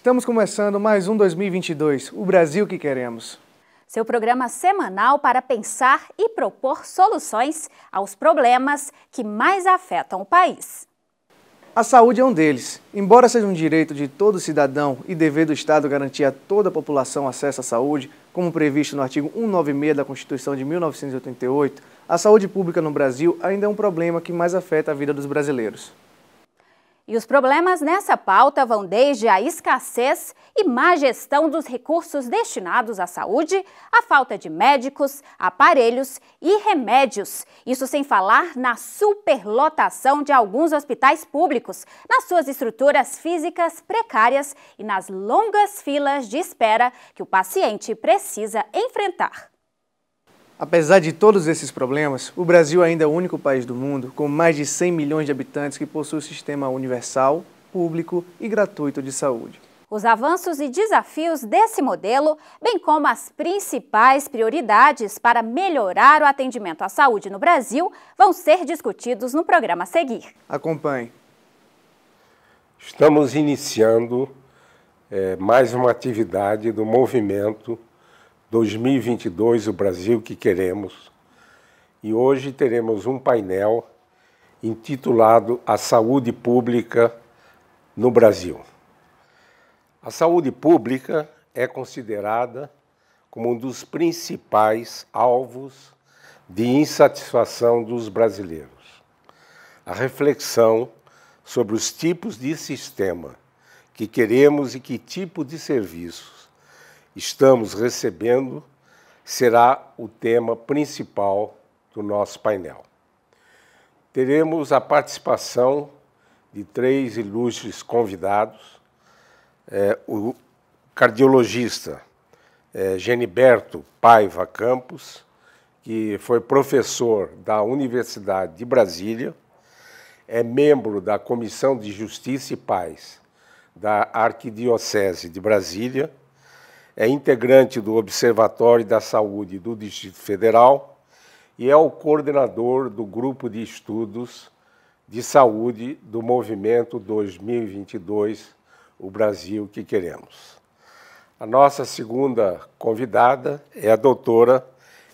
Estamos começando mais um 2022, o Brasil que queremos. Seu programa semanal para pensar e propor soluções aos problemas que mais afetam o país. A saúde é um deles. Embora seja um direito de todo cidadão e dever do Estado garantir a toda a população acesso à saúde, como previsto no artigo 196 da Constituição de 1988, a saúde pública no Brasil ainda é um problema que mais afeta a vida dos brasileiros. E os problemas nessa pauta vão desde a escassez e má gestão dos recursos destinados à saúde, a falta de médicos, aparelhos e remédios. Isso sem falar na superlotação de alguns hospitais públicos, nas suas estruturas físicas precárias e nas longas filas de espera que o paciente precisa enfrentar. Apesar de todos esses problemas, o Brasil ainda é o único país do mundo com mais de 100 milhões de habitantes que possui um sistema universal, público e gratuito de saúde. Os avanços e desafios desse modelo, bem como as principais prioridades para melhorar o atendimento à saúde no Brasil, vão ser discutidos no programa a seguir. Acompanhe. Estamos iniciando é, mais uma atividade do movimento 2022, o Brasil que queremos. E hoje teremos um painel intitulado A Saúde Pública no Brasil. A saúde pública é considerada como um dos principais alvos de insatisfação dos brasileiros. A reflexão sobre os tipos de sistema que queremos e que tipo de serviços estamos recebendo será o tema principal do nosso painel. Teremos a participação de três ilustres convidados: é, o cardiologista é, Geniberto Paiva Campos, que foi professor da Universidade de Brasília, é membro da Comissão de Justiça e Paz da Arquidiocese de Brasília é integrante do Observatório da Saúde do Distrito Federal e é o coordenador do Grupo de Estudos de Saúde do Movimento 2022 O Brasil que Queremos. A nossa segunda convidada é a doutora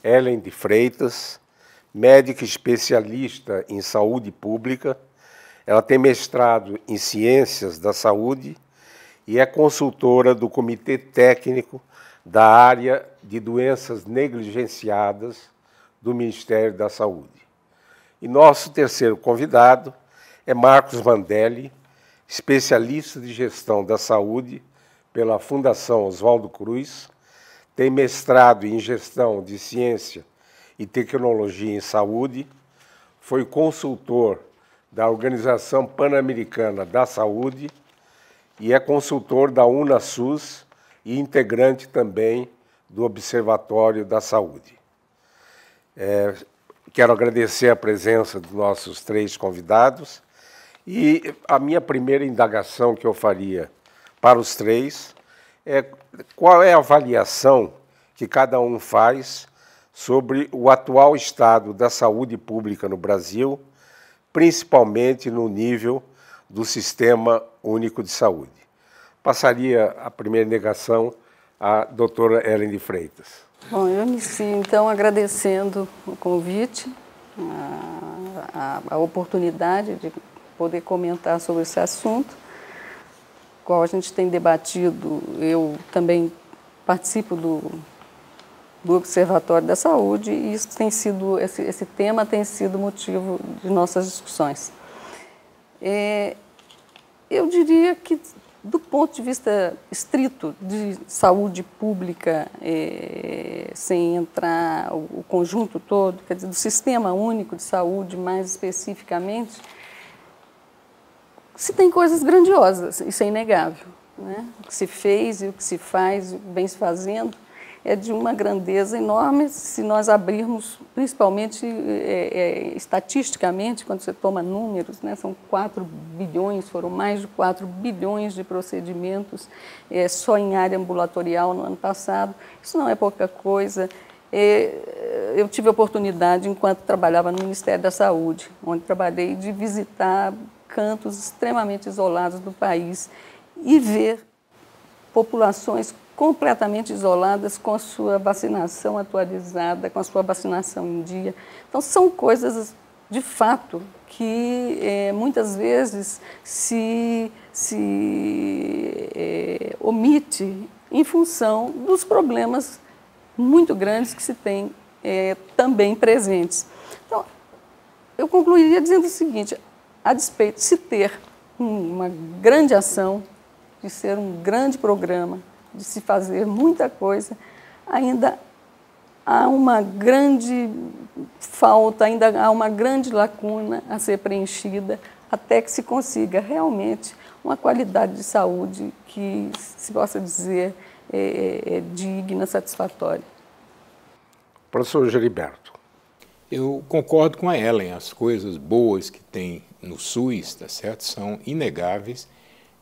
Ellen de Freitas, médica especialista em saúde pública. Ela tem mestrado em Ciências da Saúde e é consultora do Comitê Técnico da área de doenças negligenciadas do Ministério da Saúde. E nosso terceiro convidado é Marcos Mandelli, especialista de gestão da saúde pela Fundação Oswaldo Cruz, tem mestrado em gestão de ciência e tecnologia em saúde, foi consultor da Organização Pan-Americana da Saúde e é consultor da UnaSUS e integrante também do Observatório da Saúde. É, quero agradecer a presença dos nossos três convidados e a minha primeira indagação que eu faria para os três é qual é a avaliação que cada um faz sobre o atual estado da saúde pública no Brasil, principalmente no nível do Sistema Único de Saúde. Passaria a primeira negação à doutora Ellen de Freitas. Bom, eu inicio então agradecendo o convite, a, a, a oportunidade de poder comentar sobre esse assunto, qual a gente tem debatido. Eu também participo do, do Observatório da Saúde e isso tem sido, esse, esse tema tem sido motivo de nossas discussões. É, eu diria que, do ponto de vista estrito de saúde pública, é, sem entrar o, o conjunto todo, quer dizer, do sistema único de saúde mais especificamente, se tem coisas grandiosas, isso é inegável. Né? O que se fez e o que se faz, bem se fazendo, é de uma grandeza enorme se nós abrirmos, principalmente é, é, estatisticamente, quando você toma números, né, são 4 bilhões, foram mais de 4 bilhões de procedimentos é, só em área ambulatorial no ano passado. Isso não é pouca coisa. eu tive a oportunidade, enquanto trabalhava no Ministério da Saúde, onde trabalhei, de visitar cantos extremamente isolados do país e ver populações completamente isoladas, com a sua vacinação atualizada, com a sua vacinação em dia. Então, são coisas, de fato, que é, muitas vezes se, se é, omite em função dos problemas muito grandes que se tem é, também presentes. Então, eu concluiria dizendo o seguinte: a despeito de se ter uma grande ação, de ser um grande programa, de se fazer muita coisa, ainda há uma grande falta, ainda há uma grande lacuna a ser preenchida até que se consiga realmente uma qualidade de saúde que se possa dizer é, é, é digna, satisfatória. Professor Geriberto. Eu concordo com a Ellen, as coisas boas que tem no SUS, tá certo, são inegáveis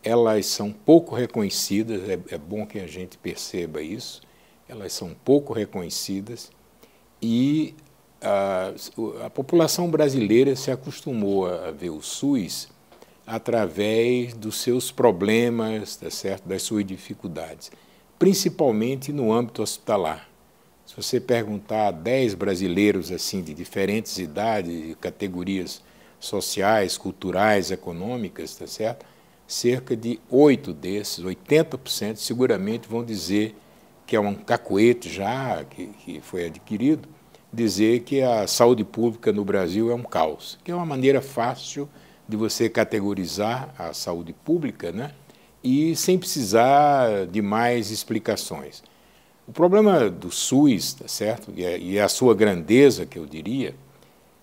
elas são pouco reconhecidas, é, é bom que a gente perceba isso, elas são pouco reconhecidas e a, a, população brasileira se acostumou a ver o SUS através dos seus problemas, tá certo? das suas dificuldades, principalmente no âmbito hospitalar. Se você perguntar a 10 brasileiros assim de diferentes idades, categorias sociais, culturais, econômicas, tá certo? cerca de oito desses, 80%, seguramente vão dizer que é um cacoete já, que, que foi adquirido, dizer que a saúde pública no Brasil é um caos, que é uma maneira fácil de você categorizar a saúde pública, né? E sem precisar de mais explicações. O problema do SUS, tá certo? E é, é a sua grandeza, que eu diria,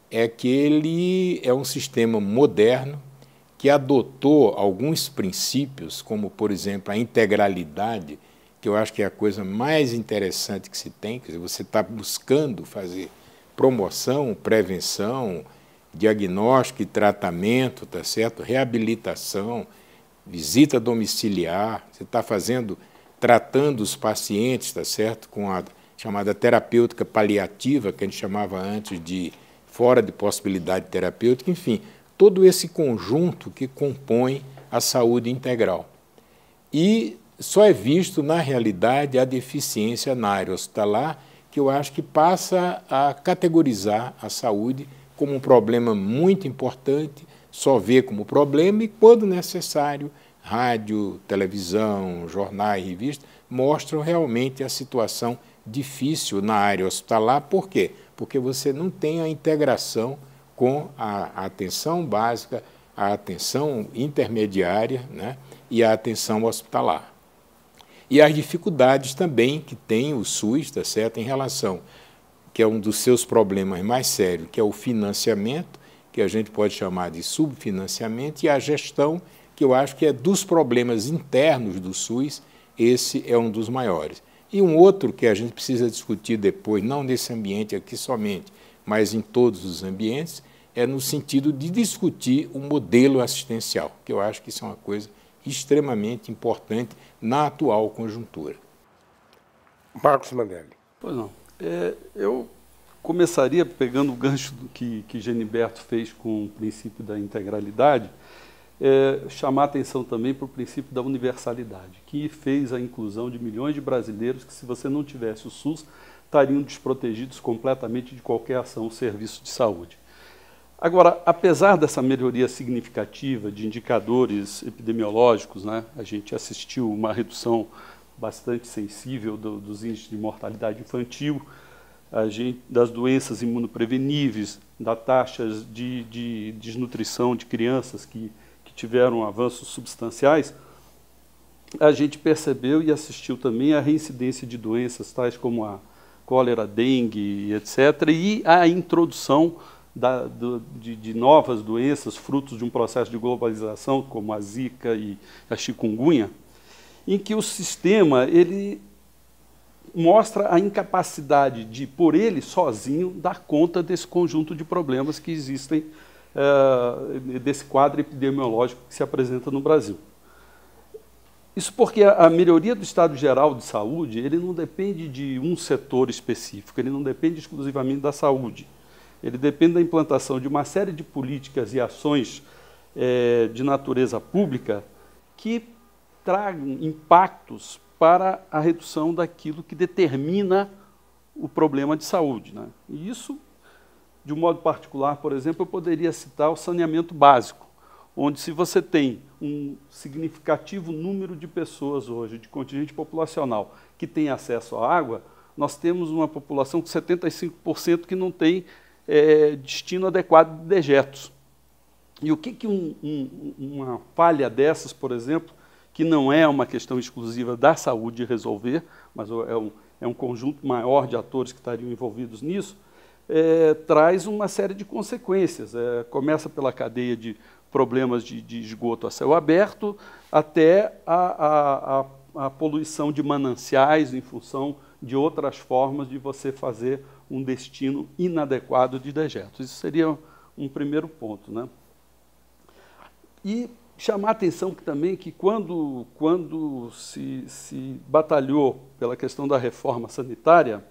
é que ele é um sistema moderno que adotou alguns princípios, como, por exemplo, a integralidade, que eu acho que é a coisa mais interessante que se tem, quer dizer, você está buscando fazer promoção, prevenção, diagnóstico e tratamento, tá certo? Reabilitação, visita domiciliar, você está fazendo, tratando os pacientes, tá certo? Com a chamada terapêutica paliativa, que a gente chamava antes de fora de possibilidade terapêutica, enfim, todo esse conjunto que compõe a saúde integral. E só é visto, na realidade, a deficiência na área hospitalar, que eu acho que passa a categorizar a saúde como um problema muito importante, só vê como problema e, quando necessário, rádio, televisão, jornais, revistas, mostram realmente a situação difícil na área hospitalar. Por quê? Porque você não tem a integração com a atenção básica, a atenção intermediária né, e a atenção hospitalar. E as dificuldades também que tem o SUS, tá certo, em relação, que é um dos seus problemas mais sérios, que é o financiamento, que a gente pode chamar de subfinanciamento, e a gestão, que eu acho que é dos problemas internos do SUS, esse é um dos maiores. E um outro que a gente precisa discutir depois, não nesse ambiente aqui somente, mas em todos os ambientes, é no sentido de discutir o modelo assistencial, que eu acho que isso é uma coisa extremamente importante na atual conjuntura. Marcos Mandelli. Pois não. É, eu começaria pegando o gancho que, que Geniberto fez com o princípio da integralidade, é, chamar atenção também para o princípio da universalidade, que fez a inclusão de milhões de brasileiros que, se você não tivesse o SUS, estariam desprotegidos completamente de qualquer ação ou serviço de saúde. Agora, apesar dessa melhoria significativa de indicadores epidemiológicos, né, a gente assistiu uma redução bastante sensível do, dos índices de mortalidade infantil, gente, das doenças imunopreveníveis, da taxas de, de desnutrição de crianças que, que tiveram avanços substanciais, a gente percebeu e assistiu também a reincidência de doenças tais como a cólera, dengue, etc., e a introdução da, do, de, de, novas doenças, frutos de um processo de globalização, como a zika e a chikungunya, em que o sistema ele mostra a incapacidade de, por ele sozinho, dar conta desse conjunto de problemas que existem, eh, desse quadro epidemiológico que se apresenta no Brasil. Isso porque a melhoria do estado geral de saúde, ele não depende de um setor específico, ele não depende exclusivamente da saúde ele depende da implantação de uma série de políticas e ações é, de natureza pública que tragam impactos para a redução daquilo que determina o problema de saúde. Né? E isso, de um modo particular, por exemplo, eu poderia citar o saneamento básico, onde se você tem um significativo número de pessoas hoje, de contingente populacional, que tem acesso à água, nós temos uma população com 75% que não tem é, destino adequado de dejetos. E o que, que um, um, uma falha dessas, por exemplo, que não é uma questão exclusiva da saúde resolver, mas é um, é um conjunto maior de atores que estariam envolvidos nisso, é, traz uma série de consequências. É, começa pela cadeia de problemas de, de, esgoto a céu aberto, até a, a, a, a poluição de mananciais em função de outras formas de você fazer um destino inadequado de dejetos. Isso seria um primeiro ponto. Né? E chamar a atenção também que quando, quando se, se batalhou pela questão da reforma sanitária,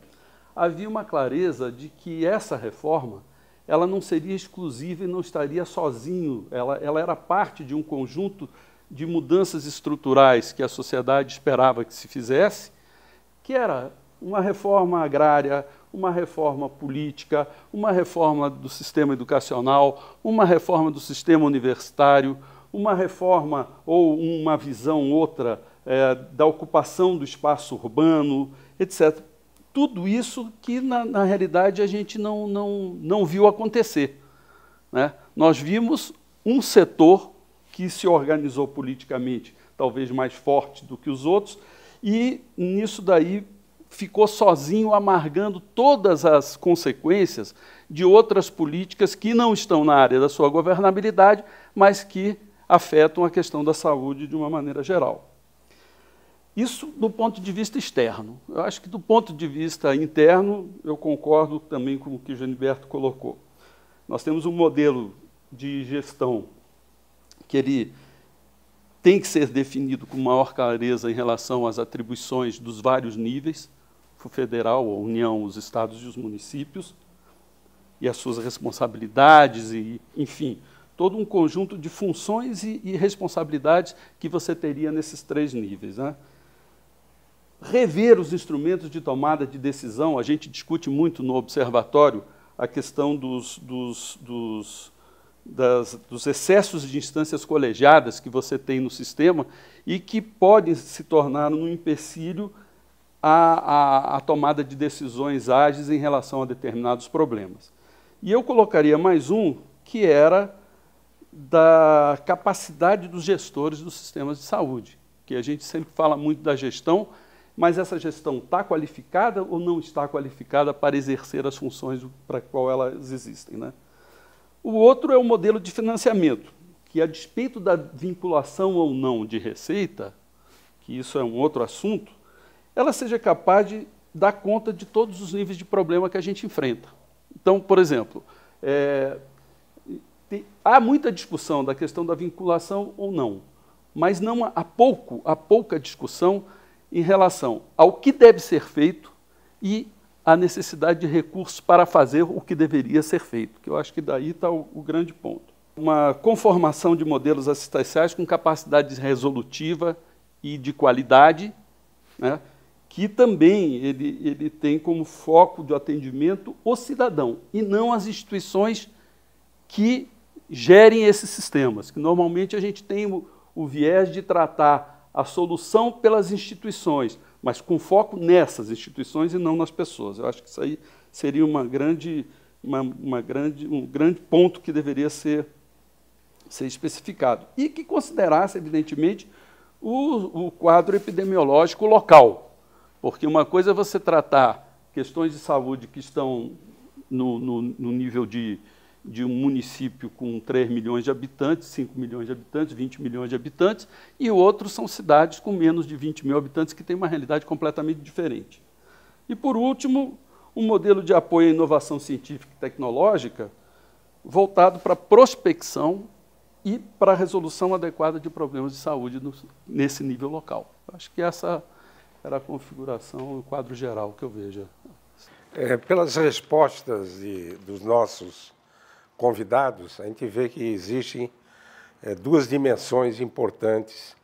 havia uma clareza de que essa reforma ela não seria exclusiva e não estaria sozinho, ela, ela era parte de um conjunto de mudanças estruturais que a sociedade esperava que se fizesse, que era uma reforma agrária, uma reforma política, uma reforma do sistema educacional, uma reforma do sistema universitário, uma reforma ou uma visão outra é, da ocupação do espaço urbano, etc. Tudo isso que, na, na realidade, a gente não, não, não viu acontecer. Né? Nós vimos um setor que se organizou politicamente, talvez mais forte do que os outros, e nisso daí ficou sozinho amargando todas as consequências de outras políticas que não estão na área da sua governabilidade, mas que afetam a questão da saúde de uma maneira geral. Isso do ponto de vista externo. Eu acho que do ponto de vista interno, eu concordo também com o que o Geniberto colocou. Nós temos um modelo de gestão que ele tem que ser definido com maior clareza em relação às atribuições dos vários níveis federal, a União, os estados e os municípios, e as suas responsabilidades, e, enfim, todo um conjunto de funções e, e responsabilidades que você teria nesses três níveis. Né? Rever os instrumentos de tomada de decisão, a gente discute muito no observatório a questão dos, dos, dos, das, dos excessos de instâncias colegiadas que você tem no sistema e que podem se tornar um empecilho a, a, a tomada de decisões ágeis em relação a determinados problemas. E eu colocaria mais um, que era da capacidade dos gestores dos sistemas de saúde, que a gente sempre fala muito da gestão, mas essa gestão está qualificada ou não está qualificada para exercer as funções para qual elas existem. Né? O outro é o modelo de financiamento, que a despeito da vinculação ou não de receita, que isso é um outro assunto, ela seja capaz de dar conta de todos os níveis de problema que a gente enfrenta. Então, por exemplo, é, tem, há muita discussão da questão da vinculação ou não, mas não há, pouco, há pouca discussão em relação ao que deve ser feito e à necessidade de recursos para fazer o que deveria ser feito, que eu acho que daí está o, o grande ponto. Uma conformação de modelos assistenciais com capacidade resolutiva e de qualidade, né? que também ele, ele tem como foco de atendimento o cidadão e não as instituições que gerem esses sistemas, que normalmente a gente tem o, o viés de tratar a solução pelas instituições, mas com foco nessas instituições e não nas pessoas. Eu acho que isso aí seria uma grande, uma, uma grande, um grande ponto que deveria ser, ser especificado. E que considerasse, evidentemente, o, o quadro epidemiológico local. Porque uma coisa é você tratar questões de saúde que estão no, no, no nível de, de um município com 3 milhões de habitantes, 5 milhões de habitantes, 20 milhões de habitantes, e outros são cidades com menos de 20 mil habitantes que têm uma realidade completamente diferente. E, por último, um modelo de apoio à inovação científica e tecnológica voltado para a prospecção e para a resolução adequada de problemas de saúde no, nesse nível local. Acho que essa era a configuração, o quadro geral que eu vejo. É, pelas respostas de, dos nossos convidados, a gente vê que existem é, duas dimensões importantes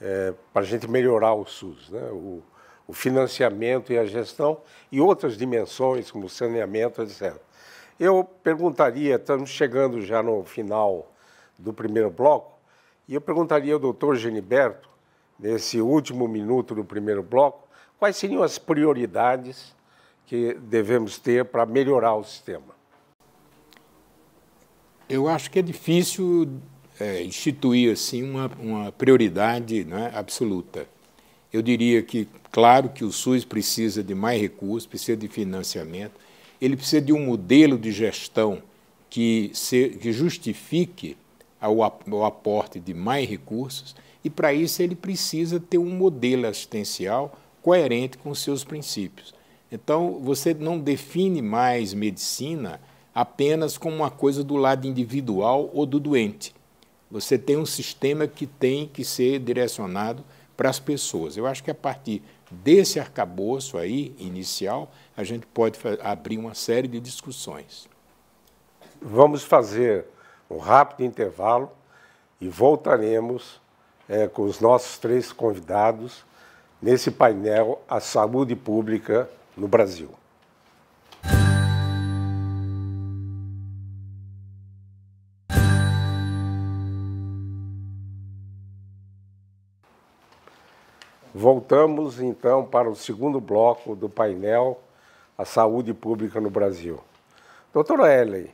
é, para a gente melhorar o SUS, né? O, o, financiamento e a gestão, e outras dimensões, como saneamento, etc. Eu perguntaria, estamos chegando já no final do primeiro bloco, e eu perguntaria ao doutor Geniberto nesse último minuto do primeiro bloco, quais seriam as prioridades que devemos ter para melhorar o sistema? Eu acho que é difícil é, instituir assim uma, uma prioridade né, absoluta. Eu diria que, claro, que o SUS precisa de mais recursos, precisa de financiamento, ele precisa de um modelo de gestão que, se, que justifique o aporte de mais recursos e para isso ele precisa ter um modelo assistencial coerente com seus princípios. Então, você não define mais medicina apenas como uma coisa do lado individual ou do doente. Você tem um sistema que tem que ser direcionado para as pessoas. Eu acho que a partir desse arcabouço aí, inicial, a gente pode abrir uma série de discussões. Vamos fazer um rápido intervalo e voltaremos é, com os nossos três convidados nesse painel A Saúde Pública no Brasil. Voltamos então para o segundo bloco do painel A Saúde Pública no Brasil. Doutora Ellen,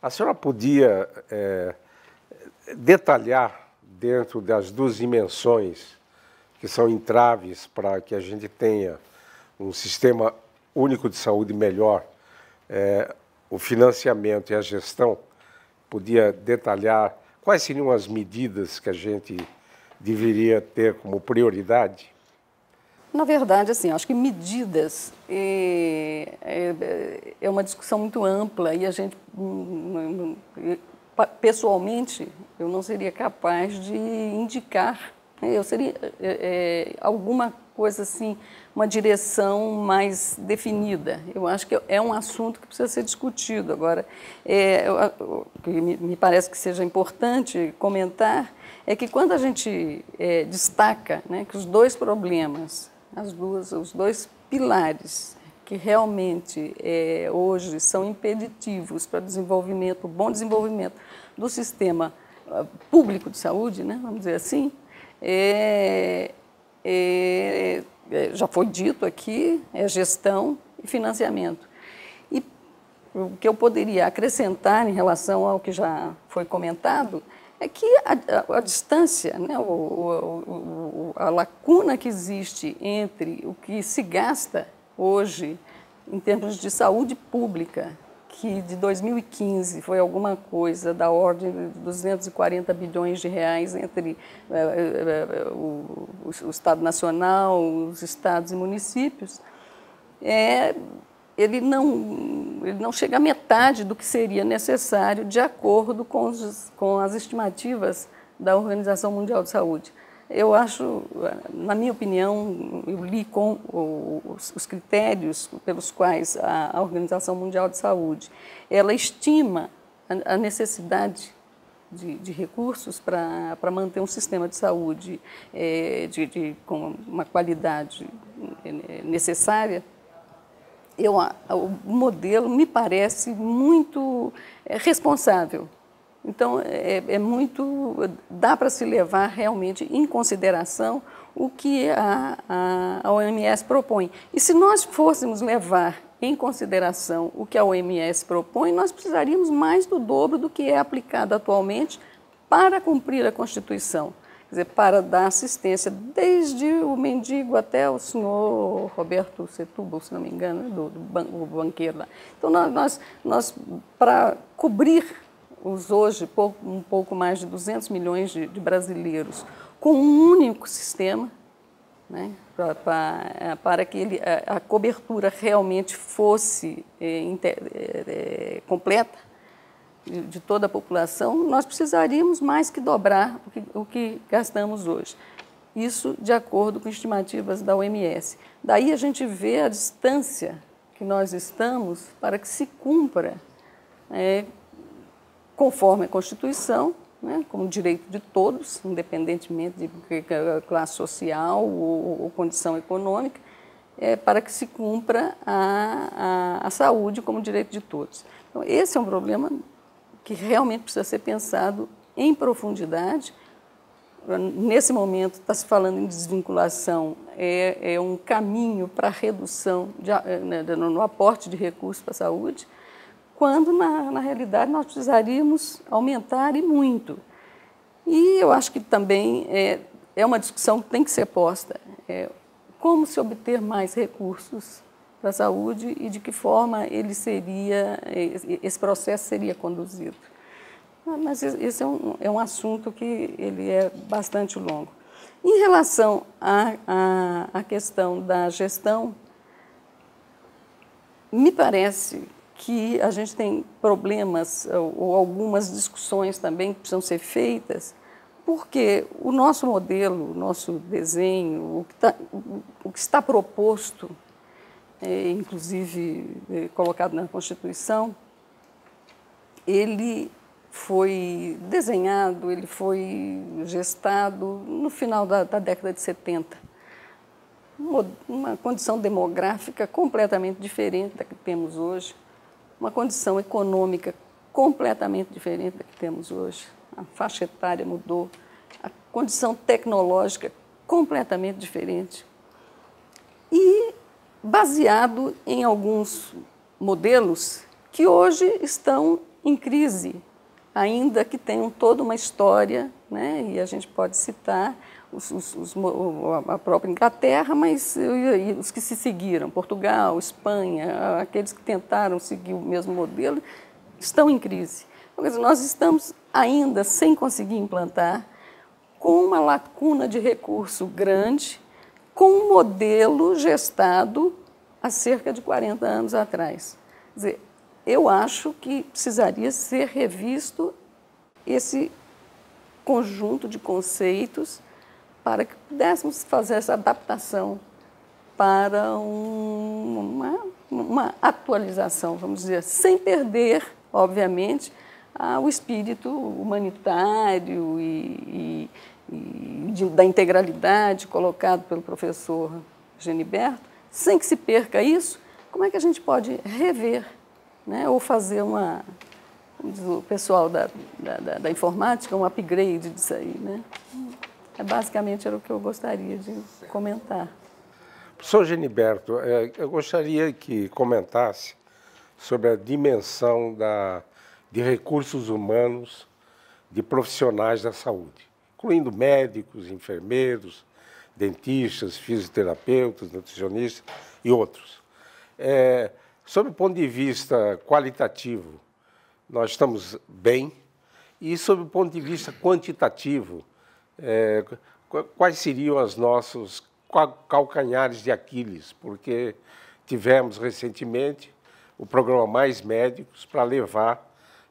a senhora podia é, detalhar dentro das duas dimensões que são entraves para que a gente tenha um sistema único de saúde melhor, é, o financiamento e a gestão, podia detalhar quais seriam as medidas que a gente deveria ter como prioridade? Na verdade, assim, acho que medidas é, é, é uma discussão muito ampla e a gente hum, hum, hum, pessoalmente, eu não seria capaz de indicar. Né? Eu seria é, é, alguma coisa assim, uma direção mais definida. Eu acho que é um assunto que precisa ser discutido. Agora, é, o que me parece que seja importante comentar é que quando a gente é, destaca né, que os dois problemas, as duas, os dois pilares que realmente é, hoje são impeditivos para desenvolvimento, bom desenvolvimento do sistema ah, público de saúde, né, vamos dizer assim, é, é, é, já foi dito aqui, é gestão e financiamento. E o que eu poderia acrescentar em relação ao que já foi comentado é que a, a, a distância, né, o, o, o, a lacuna que existe entre o que se gasta hoje em termos de saúde pública que de 2015 foi alguma coisa da ordem de 240 bilhões de reais entre eh, eh, o, Estado Nacional, os estados e municípios, é, ele, não, ele não chega a metade do que seria necessário de acordo com, os, com as estimativas da Organização Mundial de Saúde eu acho, na minha opinião, eu li com os, critérios pelos quais a, Organização Mundial de Saúde ela estima a, a necessidade de, de recursos para manter um sistema de saúde é, de, de, com uma qualidade é, necessária. Eu, o modelo me parece muito é, responsável então, é, é muito. dá para se levar realmente em consideração o que a, a, a OMS propõe. E se nós fôssemos levar em consideração o que a OMS propõe, nós precisaríamos mais do dobro do que é aplicado atualmente para cumprir a Constituição. Quer dizer, para dar assistência desde o mendigo até o senhor Roberto Setúbal, se não me engano, do, do banqueiro lá. Então, nós, nós, nós para cobrir os hoje um pouco mais de 200 milhões de, de brasileiros com um único sistema, né, pra, pra, é, para que ele, a, é, a, cobertura realmente fosse é, inter, é, é, completa de, de, toda a população, nós precisaríamos mais que dobrar o que, o que gastamos hoje. Isso de acordo com estimativas da OMS. Daí a gente vê a distância que nós estamos para que se cumpra é, conforme a Constituição, né, como direito de todos, independentemente de classe social ou, ou condição econômica, é, para que se cumpra a, a, a, saúde como direito de todos. Então, esse é um problema que realmente precisa ser pensado em profundidade. Nesse momento, está se falando em desvinculação, é, é um caminho para redução de, é, né, no aporte de recursos para a saúde, quando na, na realidade nós precisaríamos aumentar e muito. E eu acho que também é, é uma discussão que tem que ser posta. É, como se obter mais recursos para a saúde e de que forma ele seria, é, esse processo seria conduzido. Ah, mas esse é um, é um assunto que ele é bastante longo. Em relação à questão da gestão, me parece que a gente tem problemas eh, ou algumas discussões também que precisam ser feitas, porque o nosso modelo, o nosso desenho, o que, tá, o que está proposto, é, inclusive é, colocado na Constituição, ele foi desenhado, ele foi gestado no final da, da década de 70. Uma, uma condição demográfica completamente diferente da que temos hoje uma condição econômica completamente diferente da que temos hoje. A faixa etária mudou, a condição tecnológica completamente diferente. E baseado em alguns modelos que hoje estão em crise, ainda que tenham toda uma história, né? e a gente pode citar os, os, os, a própria Inglaterra, mas os que se seguiram, Portugal, Espanha, aqueles que tentaram seguir o mesmo modelo, estão em crise. Então, nós estamos ainda sem conseguir implantar, com uma lacuna de recurso grande, com um modelo gestado há cerca de 40 anos atrás. Quer dizer, eu acho que precisaria ser revisto esse conjunto de conceitos para que pudéssemos fazer essa adaptação para um, uma, uma, atualização, vamos dizer, sem perder, obviamente, o espírito humanitário e, e, e de, da integralidade colocado pelo professor Geniberto, sem que se perca isso, como é que a gente pode rever né? ou fazer uma, o pessoal da, da, da, da, informática, um upgrade disso aí. Né? É, basicamente era o que eu gostaria de comentar. Professor Geniberto, é, eu gostaria que comentasse sobre a dimensão da, de recursos humanos de profissionais da saúde, incluindo médicos, enfermeiros, dentistas, fisioterapeutas, nutricionistas e outros. É, Sob o ponto de vista qualitativo, nós estamos bem. E sob o ponto de vista quantitativo, é, quais seriam os nossos calcanhares de Aquiles? Porque tivemos recentemente o programa Mais Médicos para levar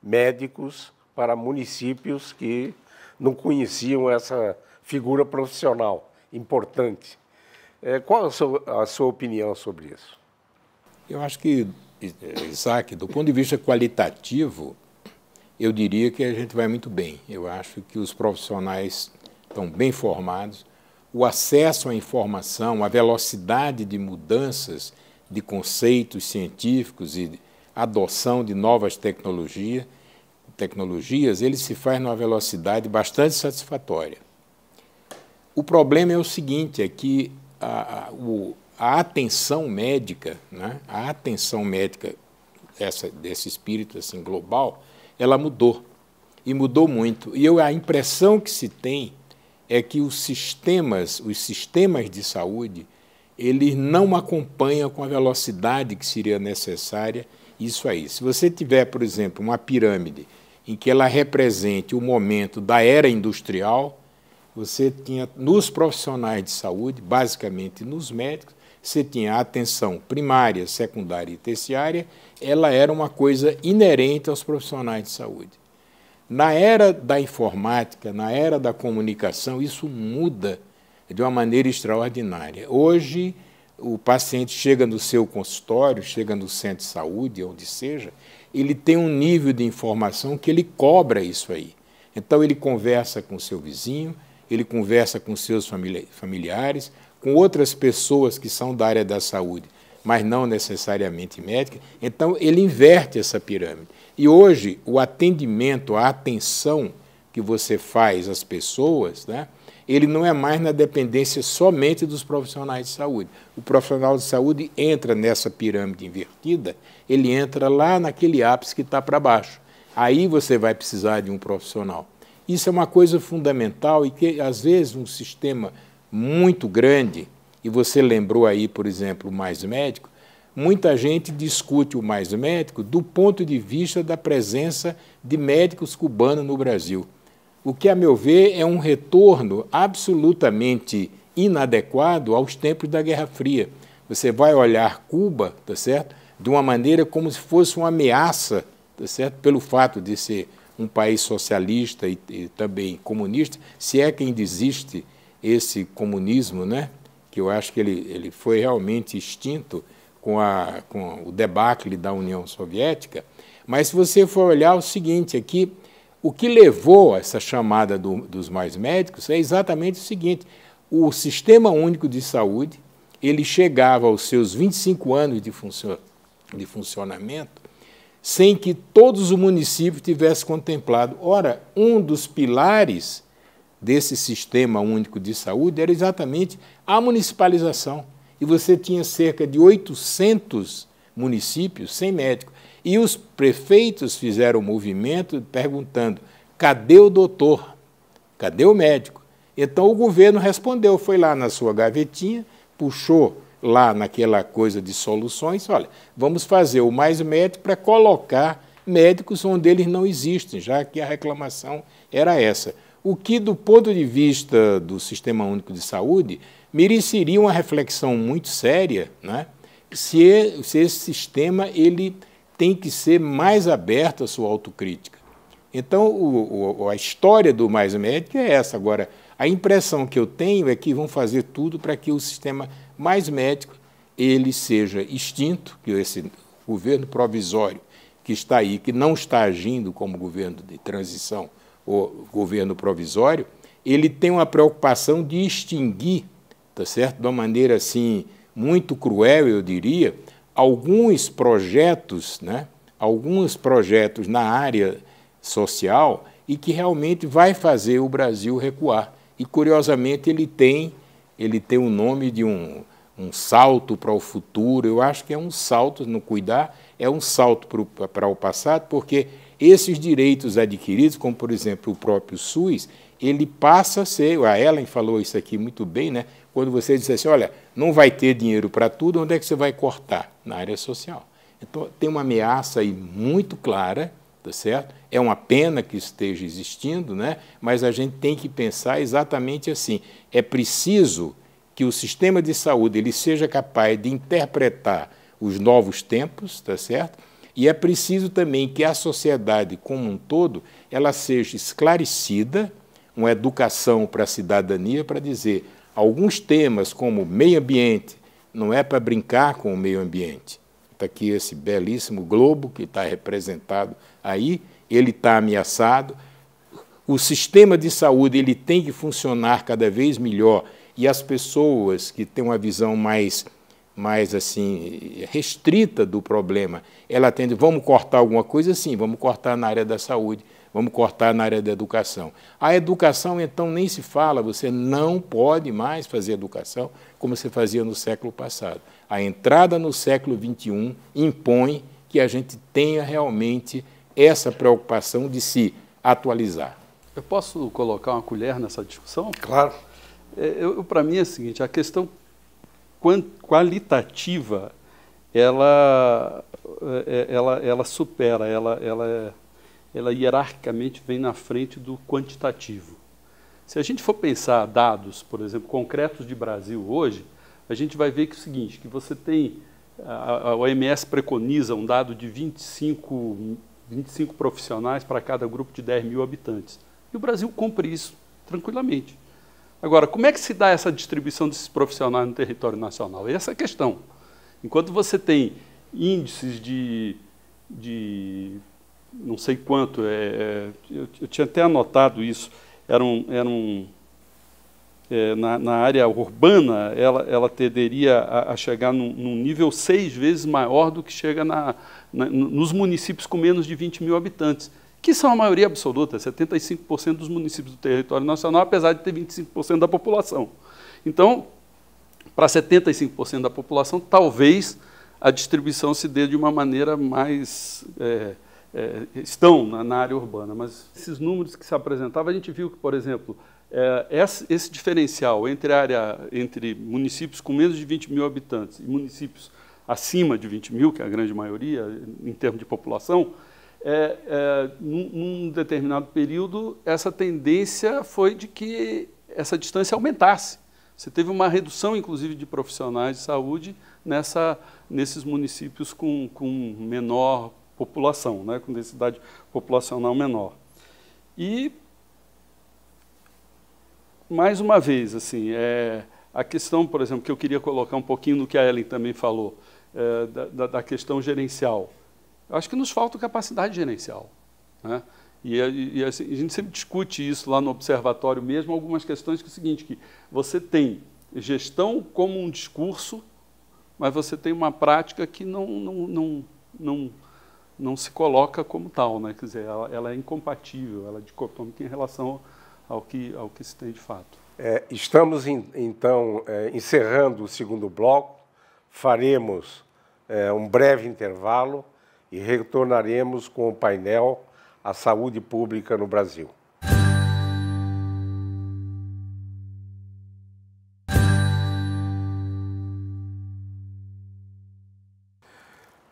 médicos para municípios que não conheciam essa figura profissional importante. É, qual a sua, a sua opinião sobre isso? Eu acho que, eh, Isaac, do ponto de vista qualitativo, eu diria que a gente vai muito bem. Eu acho que os profissionais estão bem formados. O acesso à informação, a velocidade de mudanças de conceitos científicos e adoção de novas tecnologias, tecnologias, ele se faz numa velocidade bastante satisfatória. O problema é o seguinte, é que a, a, o, a atenção médica, né, a atenção médica essa, desse espírito assim global, ela mudou e mudou muito. E eu, a impressão que se tem é que os sistemas, os sistemas de saúde, eles não acompanham com a velocidade que seria necessária isso aí. Se você tiver, por exemplo, uma pirâmide em que ela represente o momento da era industrial, você tinha nos profissionais de saúde, basicamente nos médicos, você tinha a atenção primária, secundária e terciária, ela era uma coisa inerente aos profissionais de saúde. Na era da informática, na era da comunicação, isso muda de uma maneira extraordinária. Hoje, o paciente chega no seu consultório, chega no centro de saúde, onde seja, ele tem um nível de informação que ele cobra isso aí. Então, ele conversa com seu vizinho, ele conversa com seus familiares, com outras pessoas que são da área da saúde, mas não necessariamente médica, então ele inverte essa pirâmide. E hoje, o atendimento, a atenção que você faz às pessoas, né, ele não é mais na dependência somente dos profissionais de saúde. O profissional de saúde entra nessa pirâmide invertida, ele entra lá naquele ápice que está para baixo. Aí você vai precisar de um profissional. Isso é uma coisa fundamental e que, às vezes, um sistema muito grande, e você lembrou aí, por exemplo, o mais médico, muita gente discute o mais médico do ponto de vista da presença de médicos cubanos no Brasil. O que, a meu ver, é um retorno absolutamente inadequado aos tempos da Guerra Fria. Você vai olhar Cuba, tá certo? De uma maneira como se fosse uma ameaça, tá certo? Pelo fato de ser um país socialista e, e também comunista, se é quem desiste esse comunismo, né, que eu acho que ele, ele foi realmente extinto com, a, com o debacle da União Soviética, mas se você for olhar o seguinte aqui, o que levou a essa chamada do, dos mais médicos é exatamente o seguinte, o Sistema Único de Saúde, ele chegava aos seus 25 anos de, funcio, de funcionamento sem que todos os municípios tivessem contemplado. Ora, um dos pilares desse sistema único de saúde era exatamente a municipalização. E você tinha cerca de 800 municípios sem médico. E os prefeitos fizeram o um movimento perguntando: cadê o doutor? Cadê o médico? Então o governo respondeu, foi lá na sua gavetinha, puxou lá naquela coisa de soluções, olha, vamos fazer o mais médico para colocar médicos onde eles não existem, já que a reclamação era essa o que, do ponto de vista do Sistema Único de Saúde, mereceria uma reflexão muito séria, né? se, é, se esse sistema ele tem que ser mais aberto à sua autocrítica. Então, o, o, a história do Mais Médico é essa. Agora, a impressão que eu tenho é que vão fazer tudo para que o sistema Mais Médico ele seja extinto, que esse governo provisório que está aí, que não está agindo como governo de transição, o governo provisório, ele tem uma preocupação de extinguir, tá certo? De uma maneira assim muito cruel, eu diria, alguns projetos, né? Alguns projetos na área social e que realmente vai fazer o Brasil recuar. E curiosamente ele tem, ele tem o nome de um um salto para o futuro. Eu acho que é um salto no cuidar, é um salto para o passado, porque esses direitos adquiridos, como por exemplo o próprio SUS, ele passa a ser, a Ellen falou isso aqui muito bem, né? Quando você disse assim, olha, não vai ter dinheiro para tudo, onde é que você vai cortar? Na área social. Então tem uma ameaça aí muito clara, tá certo? É uma pena que esteja existindo, né? Mas a gente tem que pensar exatamente assim. É preciso que o sistema de saúde ele seja capaz de interpretar os novos tempos, tá certo? E é preciso também que a sociedade como um todo ela seja esclarecida, uma educação para a cidadania para dizer alguns temas como meio ambiente, não é para brincar com o meio ambiente. Está aqui esse belíssimo globo que está representado aí, ele está ameaçado. O sistema de saúde ele tem que funcionar cada vez melhor e as pessoas que têm uma visão mais mais assim restrita do problema, ela tende, vamos cortar alguma coisa? Sim, vamos cortar na área da saúde, vamos cortar na área da educação. A educação, então, nem se fala, você não pode mais fazer educação como você fazia no século passado. A entrada no século XXI impõe que a gente tenha realmente essa preocupação de se atualizar. Eu posso colocar uma colher nessa discussão? Claro. É, eu, Para mim é o seguinte: a questão qualitativa, ela, é, é, ela, ela supera, ela, ela, é, ela hierarquicamente vem na frente do quantitativo. Se a gente for pensar dados, por exemplo, concretos de Brasil hoje, a gente vai ver que é o seguinte, que você tem, a, OMS preconiza um dado de 25, 25 profissionais para cada grupo de 10 mil habitantes. E o Brasil cumpre isso tranquilamente. Agora, como é que se dá essa distribuição desses profissionais no território nacional? Essa é a questão. Enquanto você tem índices de, de não sei quanto, é, é, eu, eu, tinha até anotado isso, era um, era um é, na, na, área urbana, ela, ela tenderia a, a chegar num, num, nível seis vezes maior do que chega na, na, nos municípios com menos de 20 mil habitantes que são a maioria absoluta, 75% dos municípios do território nacional, apesar de ter 25% da população. Então, para 75% da população, talvez a distribuição se dê de uma maneira mais. É, é, estão na, na, área urbana, mas esses números que se apresentavam, a gente viu que, por exemplo, é, esse, esse, diferencial entre, área, entre municípios com menos de 20 mil habitantes e municípios acima de 20 mil, que é a grande maioria em termos de população, é, é, num, num determinado período, essa tendência foi de que essa distância aumentasse. Você teve uma redução, inclusive, de profissionais de saúde nessa, nesses municípios com, com menor população, né, com densidade populacional menor. E, mais uma vez, assim, é, a questão, por exemplo, que eu queria colocar um pouquinho no que a Ellen também falou, é, da, da, questão gerencial. Eu acho que nos falta capacidade gerencial. Né? E, a, é, e, assim, a, gente sempre discute isso lá no observatório mesmo, algumas questões que é o seguinte, que você tem gestão como um discurso, mas você tem uma prática que não, não, não, não, não se coloca como tal, né? quer dizer, ela, ela é incompatível, ela é dicotômica em relação ao que, ao que se tem de fato. É, estamos, em, então, é, encerrando o segundo bloco, faremos é, um breve intervalo e retornaremos com o painel A Saúde Pública no Brasil.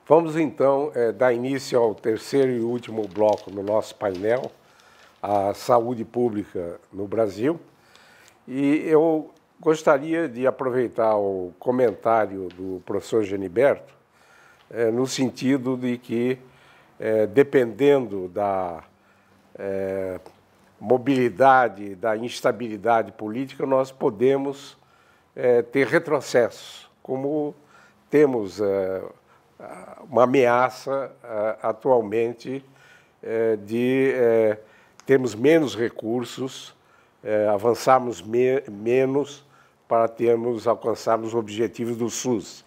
Vamos então é, dar início ao terceiro e último bloco do nosso painel, a saúde pública no Brasil. E eu gostaria de aproveitar o comentário do professor Geniberto é, no sentido de que, é, dependendo da é, mobilidade, da instabilidade política, nós podemos é, ter retrocessos, como temos é, uma ameaça é, atualmente de termos menos recursos, avançarmos me menos para termos alcançarmos os objetivos do SUS.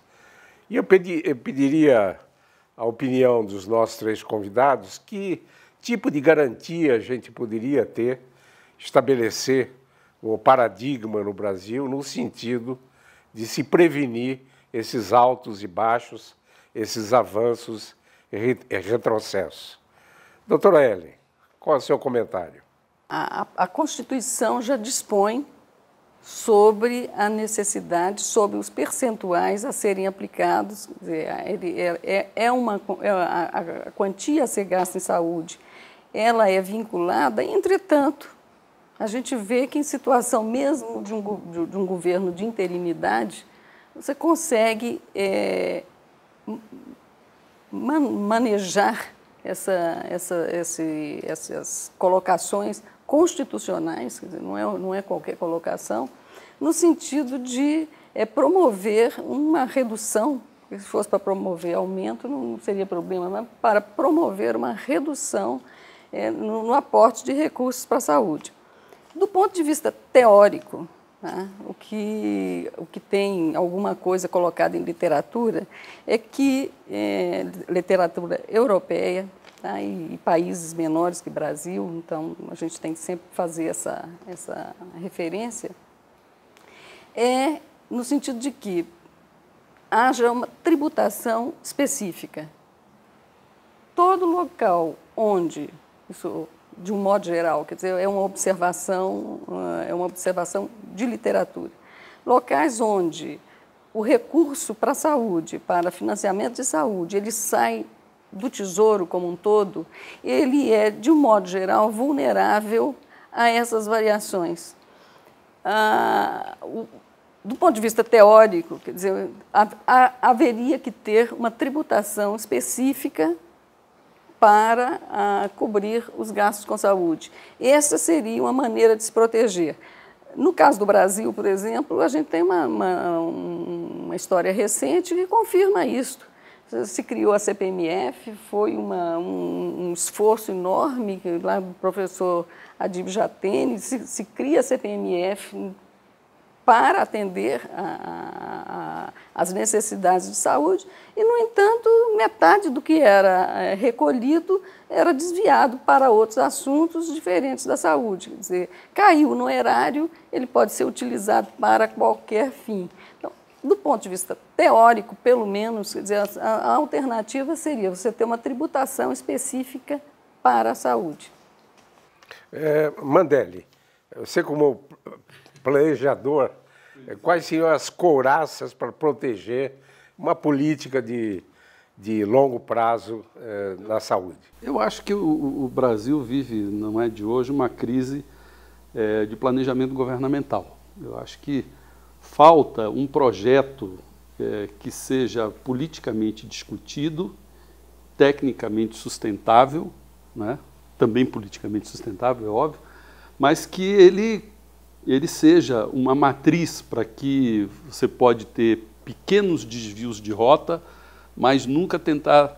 E eu, pedi, eu pediria a opinião dos nossos três convidados que tipo de garantia a gente poderia ter, estabelecer o paradigma no Brasil no sentido de se prevenir esses altos e baixos, esses avanços e retrocessos. Doutora Ellen, qual é o seu comentário? A, a Constituição já dispõe sobre a necessidade, sobre os percentuais a serem aplicados. É, é, é uma, é a quantia a ser gasta em saúde, ela é vinculada, entretanto, a gente vê que em situação mesmo de um, de um governo de interinidade, você consegue é, man, manejar essa, essa, esse, essas colocações constitucionais, dizer, não, é, não é qualquer colocação, no sentido de é, promover uma redução, se fosse para promover aumento não seria problema, mas para promover uma redução é, no, no, aporte de recursos para a saúde. Do ponto de vista teórico, né, o, que, o que tem alguma coisa colocada em literatura é que é, literatura europeia, tá? E, e, países menores que Brasil, então a gente tem que sempre fazer essa, essa referência, é no sentido de que haja uma tributação específica. Todo local onde, isso de um modo geral, quer dizer, é uma observação, eh, é uma observação de literatura, locais onde o recurso para a saúde, para financiamento de saúde, ele sai do tesouro como um todo, ele é, de um modo geral, vulnerável a essas variações. Ah, o, do ponto de vista teórico, quer dizer, haveria que ter uma tributação específica para ah, cobrir os gastos com saúde. Essa seria uma maneira de se proteger. No caso do Brasil, por exemplo, a gente tem uma, uma, uma história recente que confirma isso se criou a CPMF, foi uma, um, um, esforço enorme, lá o professor Adib Jatene, se, se cria a CPMF para atender a, a, as necessidades de saúde e, no entanto, metade do que era é, recolhido era desviado para outros assuntos diferentes da saúde. Quer dizer, caiu no erário, ele pode ser utilizado para qualquer fim do ponto de vista teórico, pelo menos, quer dizer, a, a alternativa seria você ter uma tributação específica para a saúde. É, Mandelli, você como planejador, é, quais seriam as couraças para proteger uma política de, de longo prazo é, na saúde? Eu acho que o, o, Brasil vive, não é de hoje, uma crise é, de planejamento governamental. Eu acho que Falta um projeto é, que seja politicamente discutido, tecnicamente sustentável, né? também politicamente sustentável, é óbvio, mas que ele, ele seja uma matriz para que você pode ter pequenos desvios de rota, mas nunca tentar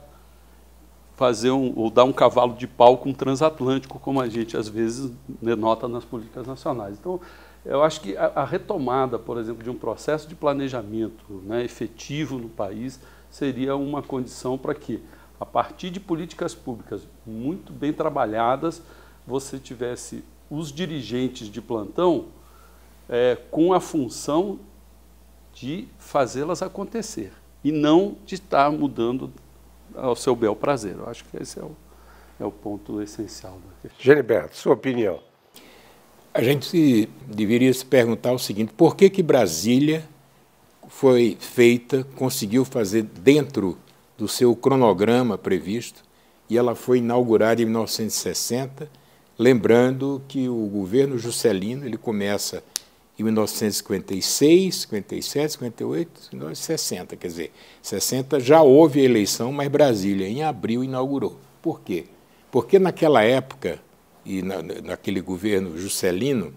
fazer um, ou dar um cavalo de pau com um transatlântico, como a gente às vezes denota nas políticas nacionais. Então, eu acho que a, a retomada, por exemplo, de um processo de planejamento né, efetivo no país seria uma condição para que, a partir de políticas públicas muito bem trabalhadas, você tivesse os dirigentes de plantão é, com a função de fazê-las acontecer e não de estar mudando ao seu bel prazer. Eu acho que esse é o, é o ponto essencial. Da questão. Geniberto, sua opinião. A gente deveria se perguntar o seguinte: por que, que Brasília foi feita, conseguiu fazer dentro do seu cronograma previsto, e ela foi inaugurada em 1960, lembrando que o governo Juscelino ele começa em 1956, 57, 58, 60, quer dizer, 60 já houve a eleição, mas Brasília, em abril, inaugurou. Por quê? Porque naquela época e na, naquele governo Juscelino,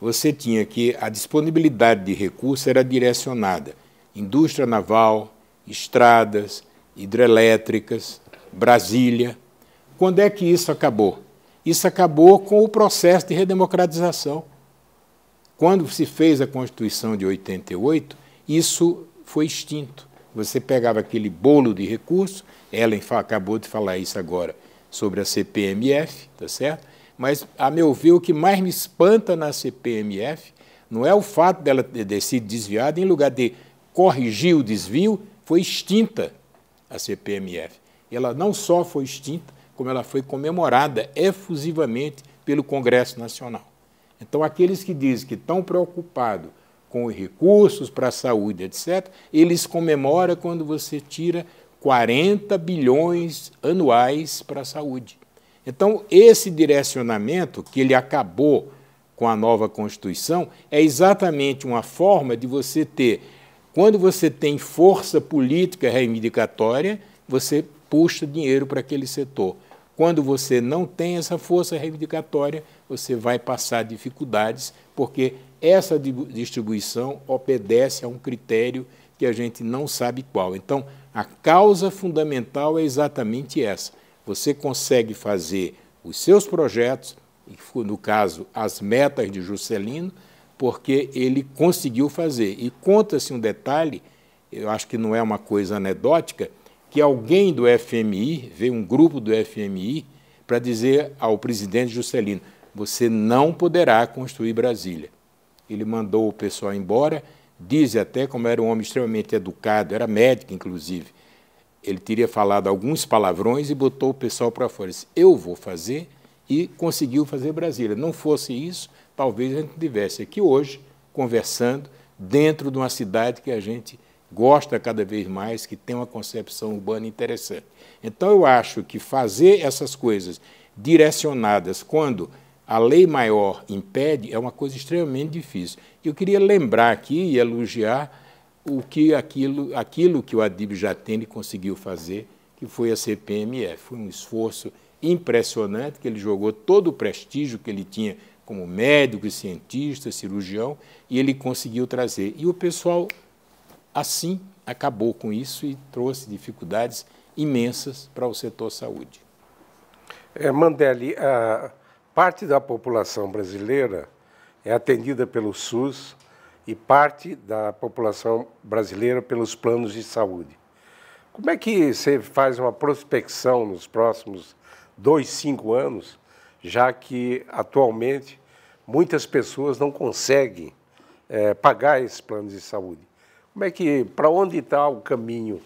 você tinha que a disponibilidade de recursos era direcionada. Indústria naval, estradas, hidrelétricas, Brasília. Quando é que isso acabou? Isso acabou com o processo de redemocratização. Quando se fez a Constituição de 88, isso foi extinto. Você pegava aquele bolo de recursos, Ellen acabou de falar isso agora sobre a CPMF, tá certo? Mas, a meu ver, o que mais me espanta na CPMF não é o fato dela ter sido desviada, em lugar de corrigir o desvio, foi extinta a CPMF. E ela não só foi extinta, como ela foi comemorada efusivamente pelo Congresso Nacional. Então, aqueles que dizem que estão preocupados com os recursos para a saúde, etc., eles comemoram quando você tira 40 bilhões anuais para a saúde. Então, esse direcionamento que ele acabou com a nova Constituição é exatamente uma forma de você ter, quando você tem força política reivindicatória, você puxa dinheiro para aquele setor. Quando você não tem essa força reivindicatória, você vai passar dificuldades, porque essa distribuição obedece a um critério que a gente não sabe qual. Então, a causa fundamental é exatamente essa: você consegue fazer os seus projetos, no caso, as metas de Juscelino, porque ele conseguiu fazer. E conta-se um detalhe, eu acho que não é uma coisa anedótica, que alguém do FMI, veio um grupo do FMI, para dizer ao presidente Juscelino: você não poderá construir Brasília. Ele mandou o pessoal embora, diz até como era um homem extremamente educado, era médico, inclusive ele teria falado alguns palavrões e botou o pessoal para fora. Disse, eu vou fazer e conseguiu fazer Brasília. Não fosse isso, talvez a gente estivesse aqui hoje conversando dentro de uma cidade que a gente gosta cada vez mais, que tem uma concepção urbana interessante. Então eu acho que fazer essas coisas direcionadas quando a lei maior impede é uma coisa extremamente difícil. Eu queria lembrar aqui e elogiar o que aquilo, aquilo que o Adib Jatene conseguiu fazer, que foi a CPMF. Foi um esforço impressionante que ele jogou todo o prestígio que ele tinha como médico, cientista, cirurgião, e ele conseguiu trazer. E o pessoal, assim, acabou com isso e trouxe dificuldades imensas para o setor saúde. É, a parte da população brasileira é atendida pelo SUS e parte da população brasileira pelos planos de saúde. Como é que você faz uma prospecção nos próximos dois, cinco anos, já que atualmente muitas pessoas não conseguem é, pagar esses planos de saúde? Como é que, para onde está o caminho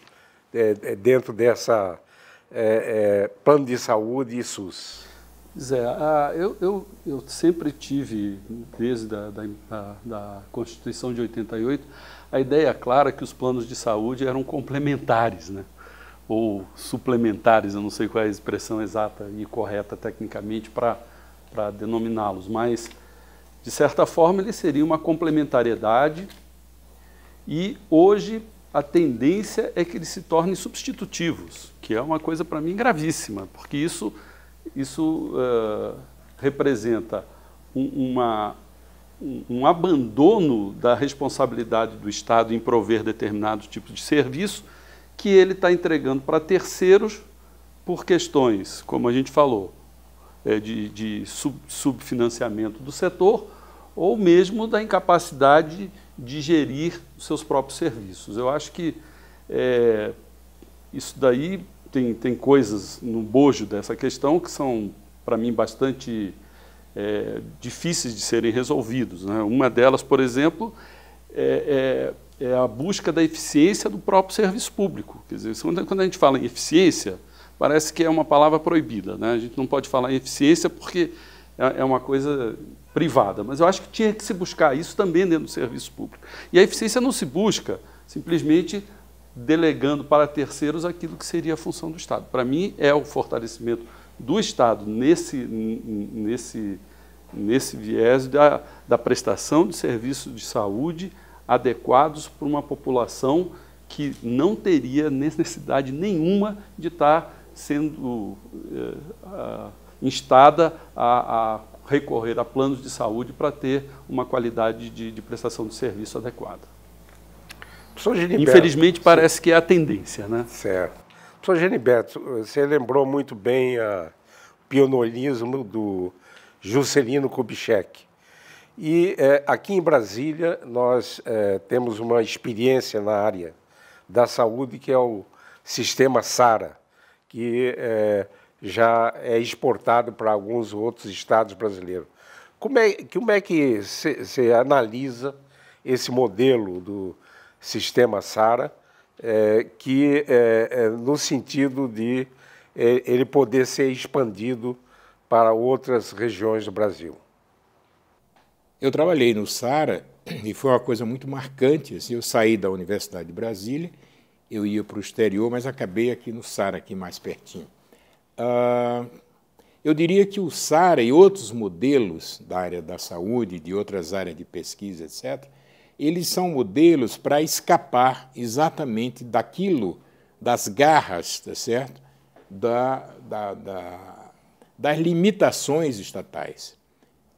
é, dentro dessa é, plano de saúde e SUS? Zé, ah, eu, eu, eu, sempre tive, desde a da, da, da, Constituição de 88, a ideia clara que os planos de saúde eram complementares, né? ou suplementares, eu não sei qual é a expressão exata e correta tecnicamente para denominá-los, mas, de certa forma, ele seria uma complementariedade e hoje a tendência é que eles se tornem substitutivos, que é uma coisa, para mim, gravíssima, porque isso isso uh, representa um, uma, um, abandono da responsabilidade do Estado em prover determinados tipos de serviço que ele está entregando para terceiros por questões, como a gente falou, é, de, de sub, subfinanciamento do setor ou mesmo da incapacidade de gerir os seus próprios serviços. Eu acho que é, isso daí tem, tem coisas no bojo dessa questão que são, para mim, bastante é, difíceis de serem resolvidos. Né? Uma delas, por exemplo, é, é, é, a busca da eficiência do próprio serviço público. Quer dizer, quando a gente fala em eficiência, parece que é uma palavra proibida. Né? A gente não pode falar em eficiência porque é, é uma coisa privada, mas eu acho que tinha que se buscar isso também dentro do serviço público. E a eficiência não se busca simplesmente delegando para terceiros aquilo que seria a função do Estado. Para mim, é o fortalecimento do Estado nesse, nesse, nesse viés da, da prestação de serviços de saúde adequados para uma população que não teria necessidade nenhuma de estar sendo eh, instada a, a, recorrer a planos de saúde para ter uma qualidade de, de prestação de serviço adequada. Professor Infelizmente parece que é a tendência, né? Certo. Professor Geniberto, você lembrou muito bem o pioneirismo do Juscelino Kubitschek. E é, aqui em Brasília nós é, temos uma experiência na área da saúde que é o sistema SARA, que é, já é exportado para alguns outros estados brasileiros. Como é, como é que você analisa esse modelo do sistema SARA, é, que é, é no sentido de é, ele poder ser expandido para outras regiões do Brasil. Eu trabalhei no SARA e foi uma coisa muito marcante. Assim, eu saí da Universidade de Brasília, eu ia para o exterior, mas acabei aqui no SARA, aqui mais pertinho. Ah, eu diria que o SARA e outros modelos da área da saúde, de outras áreas de pesquisa, etc., eles são modelos para escapar exatamente daquilo, das garras, tá certo? Da, da, da, das limitações estatais.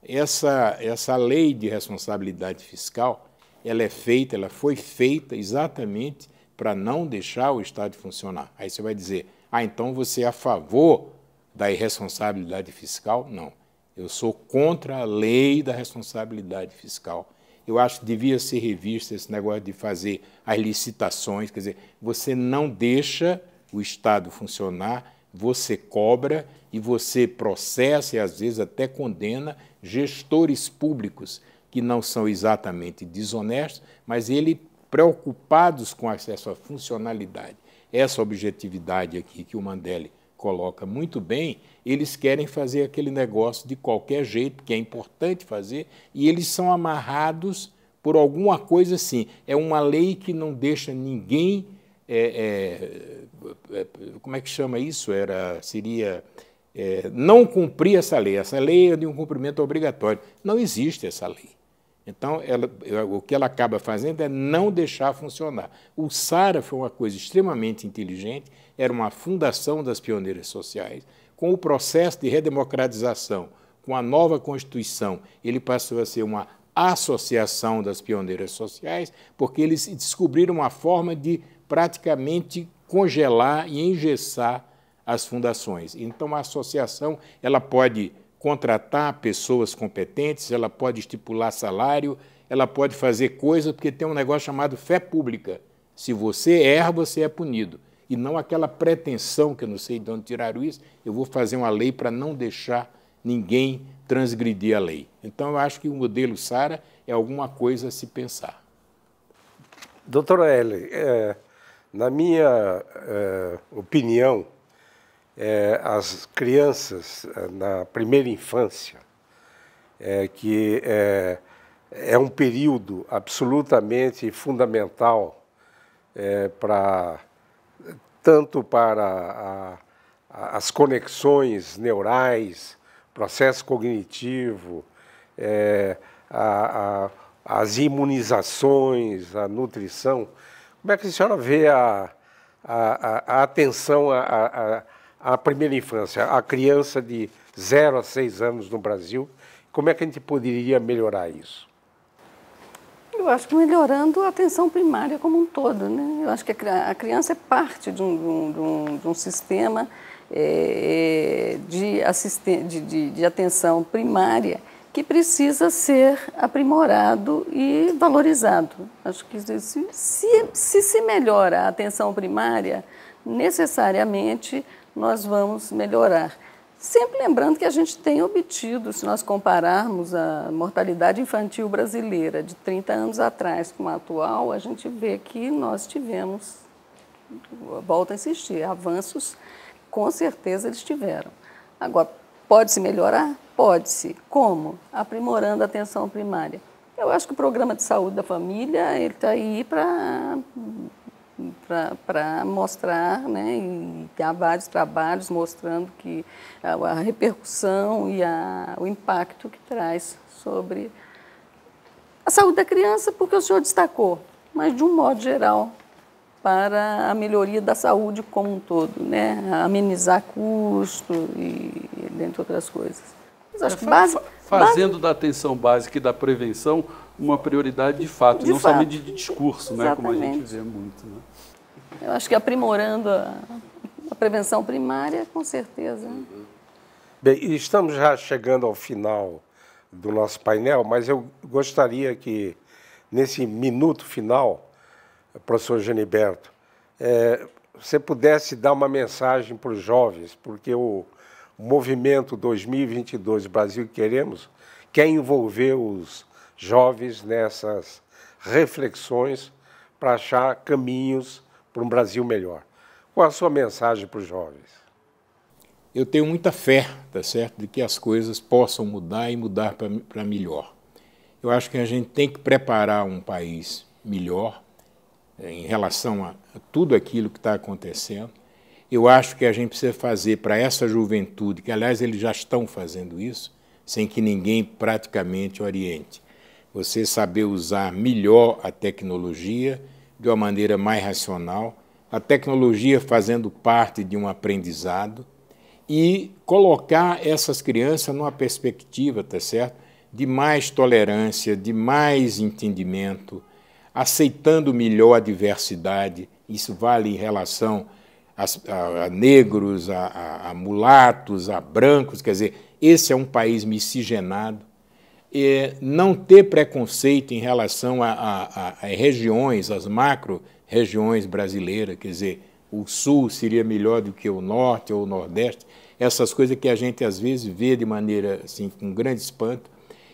Essa, essa lei de responsabilidade fiscal, ela é feita, ela foi feita exatamente para não deixar o Estado funcionar. Aí você vai dizer, ah, então você é a favor da irresponsabilidade fiscal? Não, eu sou contra a lei da responsabilidade fiscal eu acho que devia ser revisto esse negócio de fazer as licitações, quer dizer, você não deixa o Estado funcionar, você cobra e você processa e às vezes até condena gestores públicos que não são exatamente desonestos, mas ele preocupados com acesso à funcionalidade. Essa objetividade aqui que o Mandelli coloca muito bem, eles querem fazer aquele negócio de qualquer jeito, que é importante fazer, e eles são amarrados por alguma coisa assim. É uma lei que não deixa ninguém. É, é, é, como é que chama isso? Era, seria. É, não cumprir essa lei. Essa lei é de um cumprimento obrigatório. Não existe essa lei. Então, ela, o que ela acaba fazendo é não deixar funcionar. O SARA foi uma coisa extremamente inteligente, era uma fundação das pioneiras sociais, com o processo de redemocratização, com a nova Constituição, ele passou a ser uma associação das pioneiras sociais, porque eles descobriram uma forma de praticamente congelar e engessar as fundações. Então a associação, ela pode contratar pessoas competentes, ela pode estipular salário, ela pode fazer coisas, porque tem um negócio chamado fé pública. Se você erra, você é punido e não aquela pretensão, que eu não sei de onde tiraram isso, eu vou fazer uma lei para não deixar ninguém transgredir a lei. Então, eu acho que o modelo SARA é alguma coisa a se pensar. Doutora Ellen, é, na minha é, opinião, é, as crianças é, na primeira infância, é, que é, é um período absolutamente fundamental para tanto para a, a, as conexões neurais, processo cognitivo, é, a, as imunizações, a nutrição. Como é que a senhora vê a, atenção à primeira infância, a criança de 0 a 6 anos no Brasil? Como é que a gente poderia melhorar isso? eu acho que melhorando a atenção primária como um todo. Né? Eu acho que a criança é parte de um, de um, de um sistema é, de, de, de, de atenção primária que precisa ser aprimorado e valorizado. Acho que se, se se, se melhora a atenção primária, necessariamente nós vamos melhorar Sempre lembrando que a gente tem obtido, se nós compararmos a mortalidade infantil brasileira de 30 anos atrás com a atual, a gente vê que nós tivemos, volto a insistir, avanços, com certeza eles tiveram. Agora, pode-se melhorar? Pode-se. Como? Aprimorando a atenção primária. Eu acho que o programa de saúde da família ele está aí para para mostrar, né, e há vários trabalhos mostrando que a, repercussão e a, o impacto que traz sobre a saúde da criança, porque o senhor destacou, mas de um modo geral, para a melhoria da saúde como um todo, né, amenizar custo e dentre outras coisas. Mas acho é, que base, fazendo base... da atenção básica e da prevenção uma prioridade de fato, de não fato. somente de discurso, né, como a gente vê muito. Né? Eu acho que aprimorando a, a prevenção primária, com certeza. Uhum. Bem, estamos já chegando ao final do nosso painel, mas eu gostaria que, nesse minuto final, professor Geniberto, é, você pudesse dar uma mensagem para os jovens, porque o movimento 2022 Brasil Queremos quer envolver os jovens nessas reflexões para achar caminhos para um Brasil melhor. Qual a sua mensagem para os jovens? Eu tenho muita fé, tá certo, de que as coisas possam mudar e mudar para melhor. Eu acho que a gente tem que preparar um país melhor eh, em relação a tudo aquilo que está acontecendo. Eu acho que a gente precisa fazer para essa juventude, que aliás eles já estão fazendo isso, sem que ninguém praticamente oriente você saber usar melhor a tecnologia de uma maneira mais racional, a tecnologia fazendo parte de um aprendizado e colocar essas crianças numa perspectiva, tá certo? De mais tolerância, de mais entendimento, aceitando melhor a diversidade. Isso vale em relação a, a, a negros, a, a mulatos, a brancos. Quer dizer, esse é um país miscigenado é, não ter preconceito em relação a, a, a regiões, as macro-regiões brasileiras, quer dizer, o sul seria melhor do que o norte ou o nordeste, essas coisas que a gente às vezes vê de maneira assim, com grande espanto,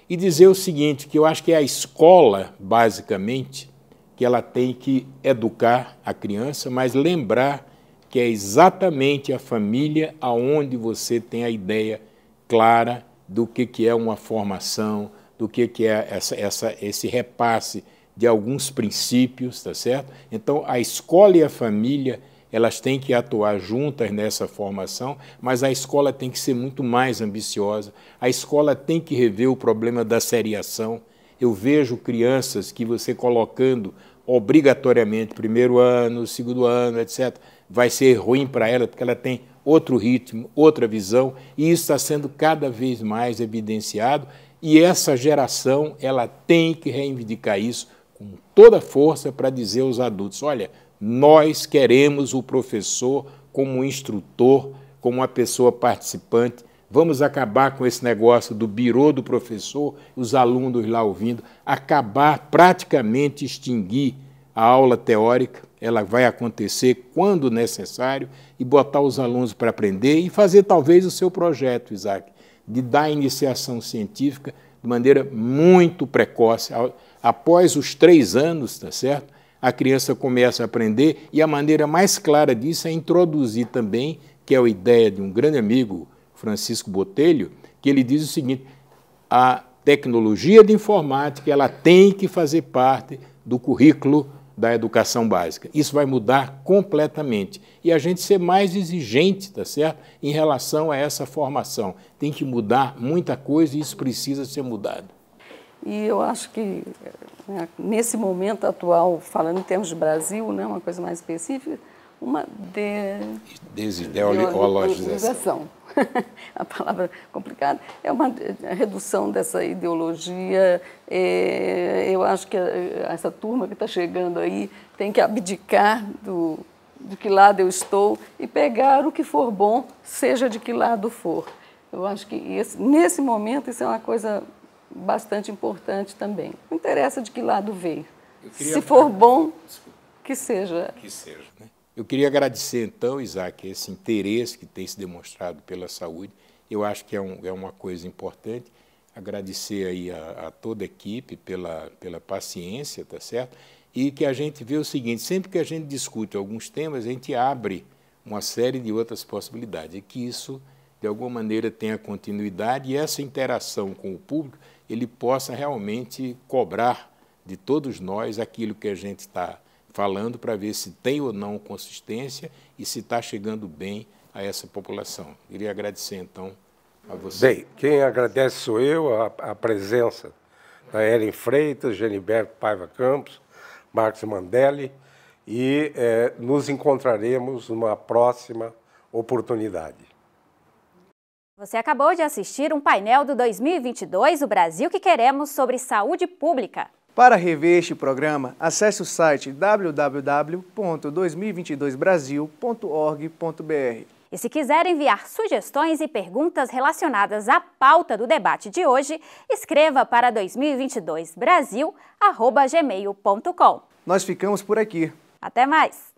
e dizer o seguinte, que eu acho que é a escola, basicamente, que ela tem que educar a criança, mas lembrar que é exatamente a família aonde você tem a ideia clara do que, que é uma formação, do que, que é essa, essa, esse repasse de alguns princípios, tá certo? Então, a escola e a família elas têm que atuar juntas nessa formação, mas a escola tem que ser muito mais ambiciosa. A escola tem que rever o problema da seriação. Eu vejo crianças que você colocando obrigatoriamente primeiro ano, segundo ano, etc, vai ser ruim para ela porque ela tem outro ritmo, outra visão, e isso está sendo cada vez mais evidenciado, e essa geração ela tem que reivindicar isso com toda força para dizer aos adultos: olha, nós queremos o professor como instrutor, como uma pessoa participante. Vamos acabar com esse negócio do birô do professor, os alunos lá ouvindo, acabar praticamente extinguir a aula teórica, ela vai acontecer quando necessário e botar os alunos para aprender e fazer talvez o seu projeto, Isaac, de dar iniciação científica de maneira muito precoce. Após os três anos, tá certo? A criança começa a aprender e a maneira mais clara disso é introduzir também, que é a ideia de um grande amigo, Francisco Botelho, que ele diz o seguinte: a tecnologia de informática ela tem que fazer parte do currículo da educação básica. Isso vai mudar completamente. E a gente ser mais exigente, tá certo? Em relação a essa formação. Tem que mudar muita coisa e isso precisa ser mudado. E eu acho que né, nesse momento atual, falando em termos de Brasil, né, uma coisa mais específica, uma de... desideologização. a palavra complicada, é uma redução dessa ideologia. É, eu acho que eh, essa turma que está chegando aí tem que abdicar do, de que lado eu estou e pegar o que for bom, seja de que lado for. Eu acho que esse, nesse momento isso é uma coisa bastante importante também. Não interessa de que lado veio. Se for bom, que seja. Que seja. Né? Eu queria agradecer, então, Isaac, esse interesse que tem se demonstrado pela saúde. Eu acho que é, um, é uma coisa importante. Agradecer aí a, a, toda a equipe pela, pela paciência, tá certo? E que a gente vê o seguinte, sempre que a gente discute alguns temas, a gente abre uma série de outras possibilidades. E que isso, de alguma maneira, tenha continuidade e essa interação com o público, ele possa realmente cobrar de todos nós aquilo que a gente está falando para ver se tem ou não consistência e se está chegando bem a essa população. Queria agradecer, então, a você. Bem, quem agradece sou eu, a, a presença da Ellen Freitas, Geniberto Paiva Campos, Marcos Mandelli, e é, nos encontraremos numa próxima oportunidade. Você acabou de assistir um painel do 2022 O Brasil que Queremos sobre Saúde Pública. Para rever este programa, acesse o site www.2022brasil.org.br. E se quiser enviar sugestões e perguntas relacionadas à pauta do debate de hoje, escreva para 2022brasil@gmail.com. Nós ficamos por aqui. Até mais.